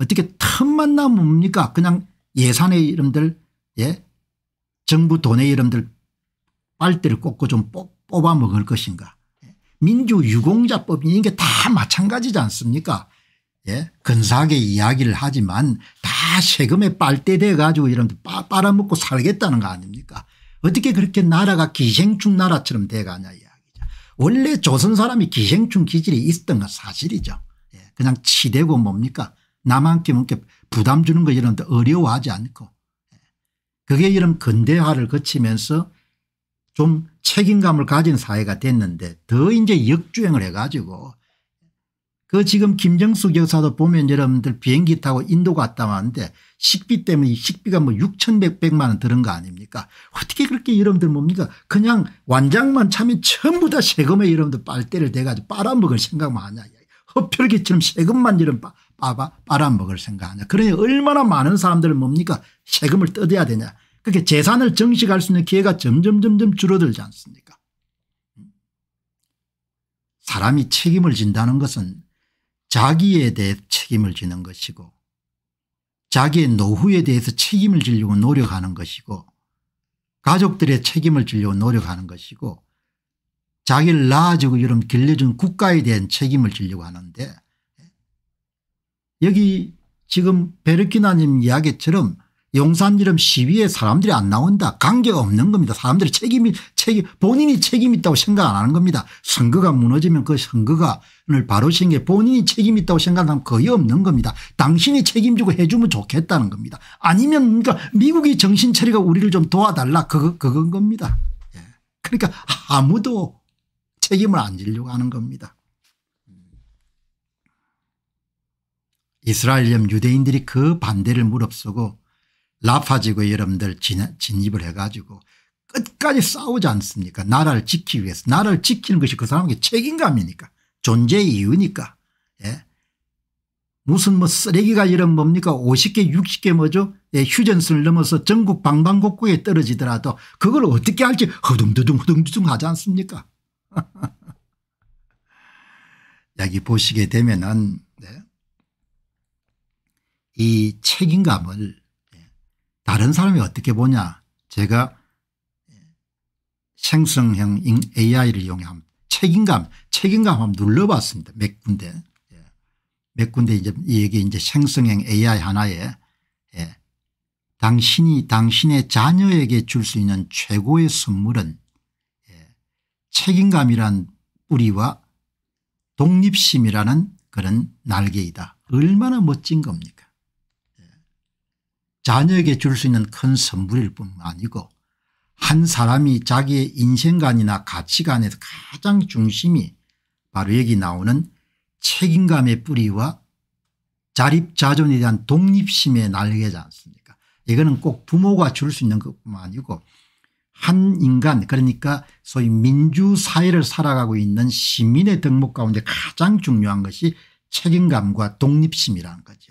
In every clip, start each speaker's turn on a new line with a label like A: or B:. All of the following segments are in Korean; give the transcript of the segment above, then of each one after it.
A: 어떻게 틈만 나면 뭡니까 그냥 예산의 이름들 예 정부 돈의 이름들 빨대를 꽂고 좀 뽑아 먹을 것인가 예? 민주유공자법 이게 다 마찬가지지 않습니까 예 근사하게 이야기를 하지만 다 세금에 빨대돼 가지고 이런 빨아먹고 살겠다는 거 아닙니까 어떻게 그렇게 나라가 기생충 나라처럼 돼가냐 이야기죠. 원래 조선 사람이 기생충 기질이 있었던 건 사실이죠. 예? 그냥 치대고 뭡니까 남한께 뭔가 부담 주는 거 이런 데 어려워하지 않고 그게 이런 근대화를 거치면서 좀 책임감을 가진 사회가 됐는데 더 이제 역주행을 해가지고 그 지금 김정숙 여사도 보면 여러분들 비행기 타고 인도 갔다 왔는데 식비 때문에 식비가 뭐 6,100만 원 들은 거 아닙니까 어떻게 그렇게 여러분들 뭡니까 그냥 완장만 차면 전부 다 세금에 여러분들 빨대를 대가지고 빨아먹을 생각만 하냐 허별기처럼 세금만 이런 빨아먹을 생각하냐. 그러니 얼마나 많은 사람들 뭡니까 세금을 뜯어야 되냐. 그렇게 재산을 정식할 수 있는 기회가 점점 점점 줄어들지 않습니까 사람이 책임을 진다는 것은 자기에 대해 책임을 지는 것이고 자기의 노후에 대해서 책임을 지려고 노력하는 것이고 가족들의 책임을 지려고 노력하는 것이고 자기를 낳아주고 이런 길러준 국가에 대한 책임을 지려고 하는데 여기 지금 베르키나님 이야기처럼 용산지름 시위에 사람들이 안 나온다. 관계가 없는 겁니다. 사람들이 책임이 책임 본인이 책임 있다고 생각 안 하는 겁니다. 선거가 무너지면 그선거가 오늘 바로 신게 본인이 책임 있다고 생각하면 거의 없는 겁니다. 당신이 책임지고 해주면 좋겠다는 겁니다. 아니면 그러니까 미국이 정신 차리가 우리를 좀 도와달라 그거 그건 겁니다. 예. 그러니까 아무도 책임을 안 지려고 하는 겁니다. 이스라엘염 유대인들이 그 반대를 무릅쓰고 라파지구 여러분들 진입을 해가지고 끝까지 싸우지 않습니까 나라를 지키기 위해서 나라를 지키는 것이 그 사람에게 책임감이니까 존재의 이유니까 예. 무슨 뭐 쓰레기가 이런 뭡니까 50개 60개 뭐죠 예, 휴전선을 넘어서 전국 방방곡곡에 떨어지더라도 그걸 어떻게 할지 허둥두둥 허둥두둥 하지 않습니까 여기 보시게 되면은 이 책임감을 예, 다른 사람이 어떻게 보냐 제가 예, 생성형 AI를 이용해 합니 책임감 책임감 한번 눌러봤습니다. 몇 군데 예. 몇 군데 이제 이게 이제 생성형 AI 하나에 예. 당신이 당신의 자녀에게 줄 수 있는 최고의 선물은 예. 책임감이란 뿌리와 독립심이라는 그런 날개이다. 얼마나 멋진 겁니까 자녀에게 줄 수 있는 큰 선물일 뿐만 아니고 한 사람이 자기의 인생관이나 가치관에서 가장 중심이 바로 여기 나오는 책임감의 뿌리와 자립자존에 대한 독립심의 날개지 않습니까 이거는 꼭 부모가 줄 수 있는 것뿐만 아니고 한 인간 그러니까 소위 민주사회를 살아가고 있는 시민의 덕목 가운데 가장 중요한 것이 책임감과 독립심이라는 거죠.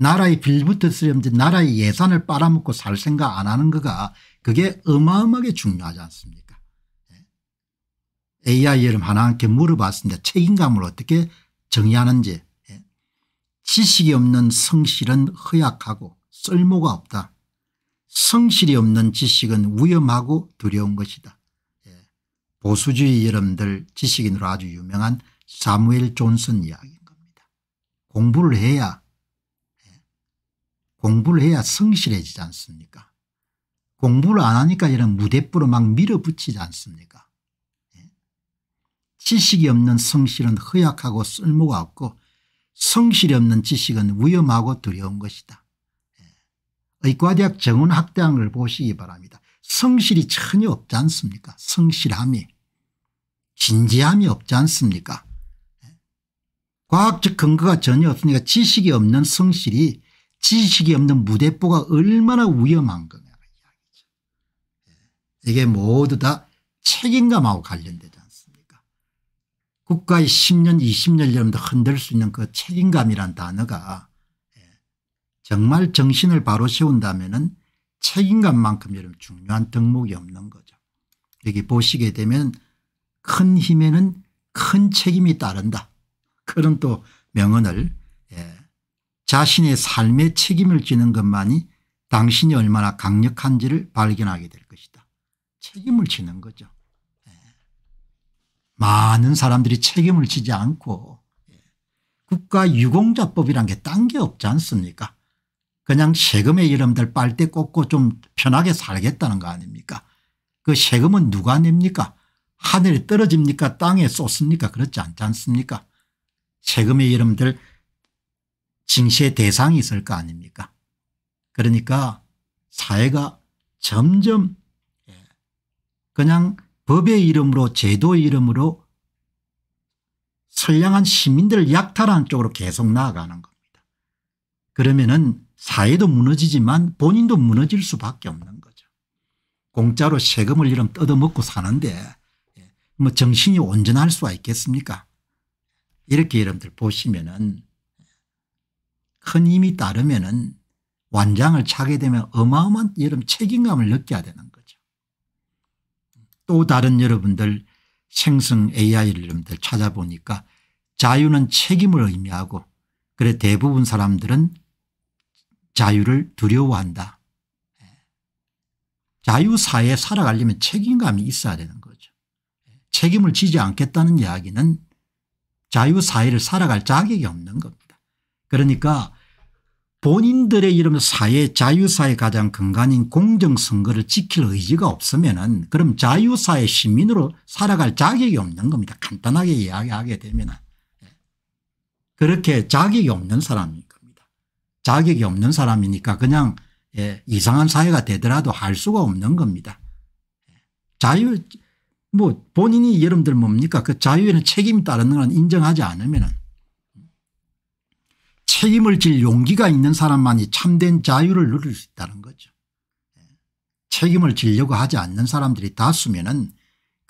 A: 나라의 빌붙어 쓰려면 나라의 예산을 빨아먹고 살 생각 안 하는 거가 그게 어마어마하게 중요하지 않습니까 예? AI 이 하나한테 물어봤습니다. 책임감을 어떻게 정의하는지 예? 지식이 없는 성실은 허약하고 쓸모가 없다. 성실이 없는 지식은 위험하고 두려운 것이다. 예? 보수주의 여러분들 지식인으로 아주 유명한 사무엘 존슨 이야기인 겁니다. 공부를 해야 공부를 해야 성실해지지 않습니까 공부를 안 하니까 이런 무대뿌로 막 밀어붙이지 않습니까 예? 지식이 없는 성실은 허약하고 쓸모가 없고 성실이 없는 지식은 위험하고 두려운 것이다. 예. 의과대학 정원학대학을 보시기 바랍니다. 성실이 전혀 없지 않습니까 성실함이 진지함이 없지 않습니까 예? 과학적 근거가 전혀 없으니까 지식이 없는 성실이 지식이 없는 무대뽀가 얼마나 위험한 거냐 이게 모두 다 책임감하고 관련되지 않습니까 국가의 10년 20년 이라도 흔들 수 있는 그 책임감이란 단어가 예, 정말 정신을 바로 세운다면 책임감만큼 여러분 중요한 덕목이 없는 거죠. 여기 보시게 되면 큰 힘에는 큰 책임이 따른다. 그런 또 명언을 예, 자신의 삶에 책임을 지는 것만이 당신이 얼마나 강력한지를 발견하게 될 것이다. 책임을 지는 거죠. 예. 많은 사람들이 책임을 지지 않고 예. 국가유공자법이란 게 딴 게 없지 않습니까 그냥 세금에 이름들 빨대 꽂고 좀 편하게 살겠다는 거 아닙니까 그 세금은 누가 냅니까 하늘에 떨어집니까 땅에 쏟습니까 그렇지 않지 않습니까 세금의 이름들 징시의 대상이 있을 거 아닙니까 그러니까 사회가 점점 예, 그냥 법의 이름으로 제도의 이름으로 선량한 시민들을 약탈하는 쪽으로 계속 나아가는 겁니다. 그러면은 사회도 무너지지만 본인도 무너질 수밖에 없는 거죠. 공짜로 세금을 이름 뜯어먹고 사는데 예, 뭐 정신이 온전할 수가 있겠습니까 이렇게 여러분들 보시면은 큰 힘이 따르면은 완장을 차게 되면 어마어마한 여러분 책임감을 느껴야 되는 거죠. 또 다른 여러분들 생성 AI를 여러분들 찾아보니까 자유는 책임을 의미하고 그래 대부분 사람들은 자유를 두려워한다. 자유사회에 살아가려면 책임감이 있어야 되는 거죠. 책임을 지지 않겠다는 이야기는 자유사회를 살아갈 자격이 없는 겁니다. 그러니까 본인들의 이름 사회 자유사의 가장 근간인 공정선거를 지킬 의지가 없으면 은 그럼 자유사의 시민으로 살아갈 자격이 없는 겁니다. 간단하게 이야기하게 되면 예. 그렇게 자격이 없는 사람인 겁니다. 자격이 없는 사람이니까 그냥 예, 이상한 사회가 되더라도 할 수가 없는 겁니다. 예. 자유 뭐 본인이 여러분들 뭡니까 그 자유에는 책임이 따르는 건 인정하지 않으면 책임을 질 용기가 있는 사람만이 참된 자유를 누릴 수 있다는 거죠. 예. 책임을 지려고 하지 않는 사람들이 다수면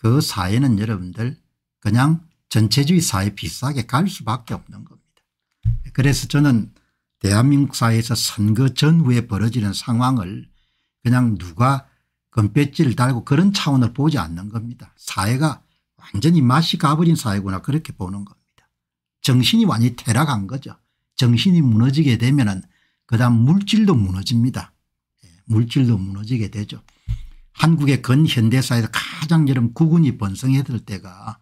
A: 은그 사회는 여러분들 그냥 전체주의 사회 비싸게 갈 수밖에 없는 겁니다. 예. 그래서 저는 대한민국 사회에서 선거 전후에 벌어지는 상황을 그냥 누가 금배지를 달고 그런 차원을 보지 않는 겁니다. 사회가 완전히 맛이 가버린 사회구나 그렇게 보는 겁니다. 정신이 완전히 퇴락한 거죠. 정신이 무너지게 되면 그 다음 물질도 무너집니다. 예, 물질도 무너지게 되죠. 한국의 근현대사에서 가장 이런 구군이 번성했을 때가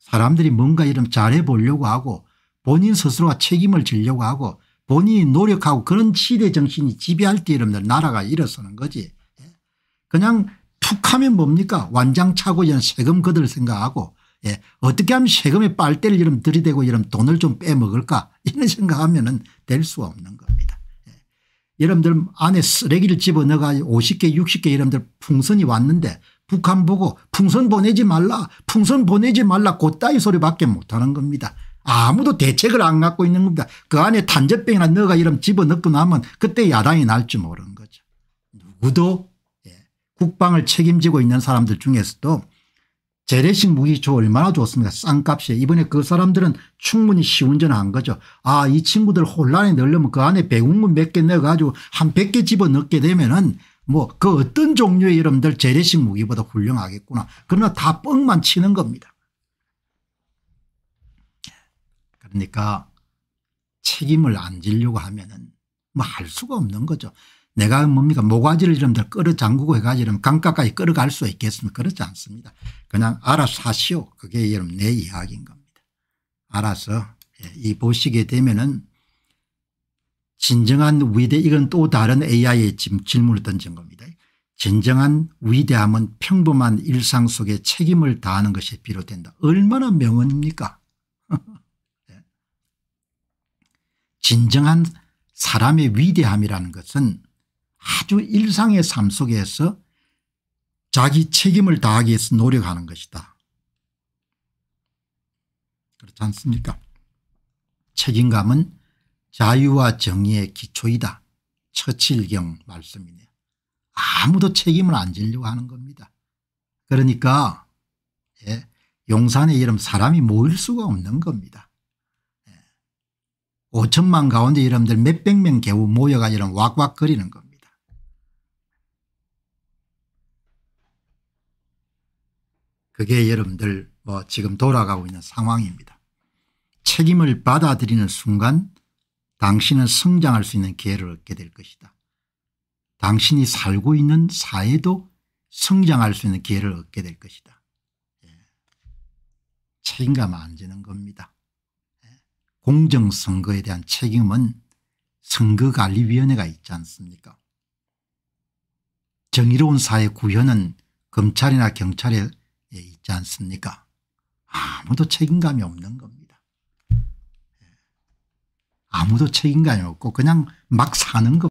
A: 사람들이 뭔가 이런 잘해보려고 하고 본인 스스로가 책임을 지려고 하고 본인이 노력하고 그런 시대 정신이 지배할 때 이러면 나라가 일어서는 거지. 예. 그냥 툭 하면 뭡니까 완장차고 이런 세금 거들 생각하고 예. 어떻게 하면 세금에 빨대를 이름 들이대고 이름 돈을 좀 빼먹을까 이런 생각하면 은될 수가 없는 겁니다. 예. 여러분들 안에 쓰레기를 집어넣어 50개 60개 여러분들 풍선이 왔는데 북한 보고 풍선 보내지 말라 풍선 보내지 말라 곧다이 소리밖에 못하는 겁니다. 아무도 대책을 안 갖고 있는 겁니다. 그 안에 단전병이나 너가 이름 집어넣고 나면 그때 야당이 날지 모르는 거죠. 누구도 예, 국방을 책임지고 있는 사람들 중에서도 재래식 무기조 얼마나 좋습니까 싼값에 이번에 그 사람들은 충분히 시운전한 거죠. 아이 친구들 혼란에 넣으려면 그 안에 배운문 몇개 넣어가지고 한 100개 집어넣게 되면은 뭐 그 어떤 종류의 여러분들 재래식 무기보다 훌륭하겠구나. 그러나 다 뻥만 치는 겁니다. 그러니까 책임을 안 지려고 하면은 뭐 할 수가 없는 거죠. 내가 뭡니까 모가지를 이러면 끌어잠그고 해가지고 강가까지 끌어갈 수 있겠습니까 그렇지 않습니다. 그냥 알아서 하시오. 그게 여러분 내 이야기인 겁니다. 알아서 예, 이 보시게 되면은 진정한 위대 이건 또 다른 AI의 지금 질문을 던진 겁니다. 진정한 위대함은 평범한 일상 속에 책임을 다하는 것이 비롯된다. 얼마나 명언입니까 예. 진정한 사람의 위대함이라는 것은 아주 일상의 삶 속에서 자기 책임을 다하기 위해서 노력하는 것이다. 그렇지 않습니까? 책임감은 자유와 정의의 기초이다. 처칠경 말씀이네요. 아무도 책임을 안 지려고 하는 겁니다. 그러니까 예, 용산에 이런 사람이 모일 수가 없는 겁니다. 예. 5천만 가운데 이름들 몇백 명 개우 모여가 이런 왁왁거리는 겁니다. 그게 여러분들 뭐 지금 돌아가고 있는 상황입니다. 책임을 받아들이는 순간 당신은 성장할 수 있는 기회를 얻게 될 것이다. 당신이 살고 있는 사회도 성장할 수 있는 기회를 얻게 될 것이다. 예. 책임감 안 지는 겁니다. 예. 공정선거에 대한 책임은 선거관리위원회가 있지 않습니까 정의로운 사회 구현은 검찰이나 경찰의 예, 있지 않습니까? 아무도 책임감이 없는 겁니다. 예. 아무도 책임감이 없고 그냥 막 사는 것